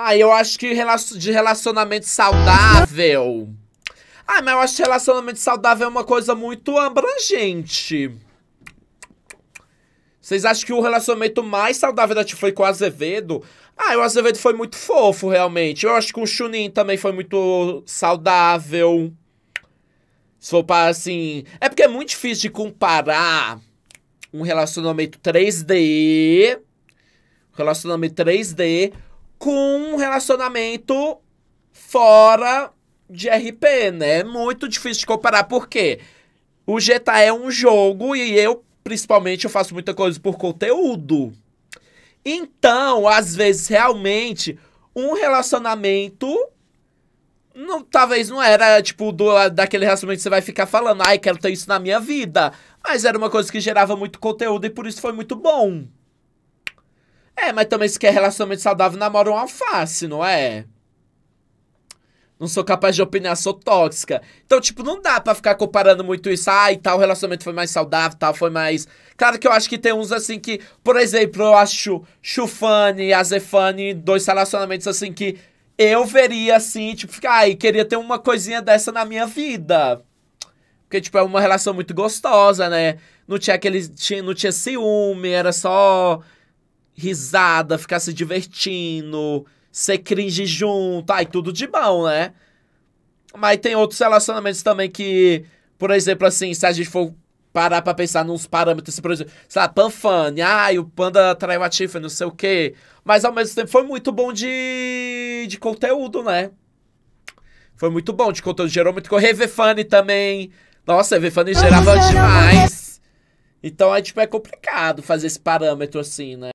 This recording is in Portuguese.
Ah, eu acho que de relacionamento saudável. Ah, mas eu acho que relacionamento saudável é uma coisa muito abrangente. Vocês acham que o relacionamento mais saudável da Tiff foi com o Azevedo? Ah, o Azevedo foi muito fofo, realmente. Eu acho que o Chunin também foi muito saudável. Se for para, assim... É porque é muito difícil de comparar um relacionamento 3D... Relacionamento 3D com um relacionamento fora de RP, né? É muito difícil de comparar, porque o GTA é um jogo e eu, principalmente, eu faço muita coisa por conteúdo. Então, às vezes, realmente, um relacionamento não, talvez não era, tipo, do, daquele relacionamento que você vai ficar falando, ai, quero ter isso na minha vida. Mas era uma coisa que gerava muito conteúdo e por isso foi muito bom. É, mas também se quer relacionamento saudável, namora um alface, não é? Não sou capaz de opinar, sou tóxica. Então, tipo, não dá pra ficar comparando muito isso. Ai, ah, tal relacionamento foi mais saudável, tal foi mais. Claro que eu acho que tem uns assim que, por exemplo, eu acho Chufane e Azefane, dois relacionamentos assim que eu veria assim, tipo, ficar, ai, queria ter uma coisinha dessa na minha vida. Porque, tipo, é uma relação muito gostosa, né? Não tinha aquele. Tinha, não tinha ciúme, era só risada, ficar se divertindo, ser cringe junto, ai, tudo de bom, né? Mas tem outros relacionamentos também que, por exemplo, assim, se a gente for parar pra pensar nos parâmetros, por exemplo, sei lá, panfane, ai, o panda traiu a Tiffany, não sei o quê. Mas ao mesmo tempo foi muito bom de, de conteúdo, né? Foi muito bom de conteúdo, gerou muito. Rever Fanny também. Nossa, Rever Fanny gerava demais. Então é tipo, é complicado fazer esse parâmetro assim, né?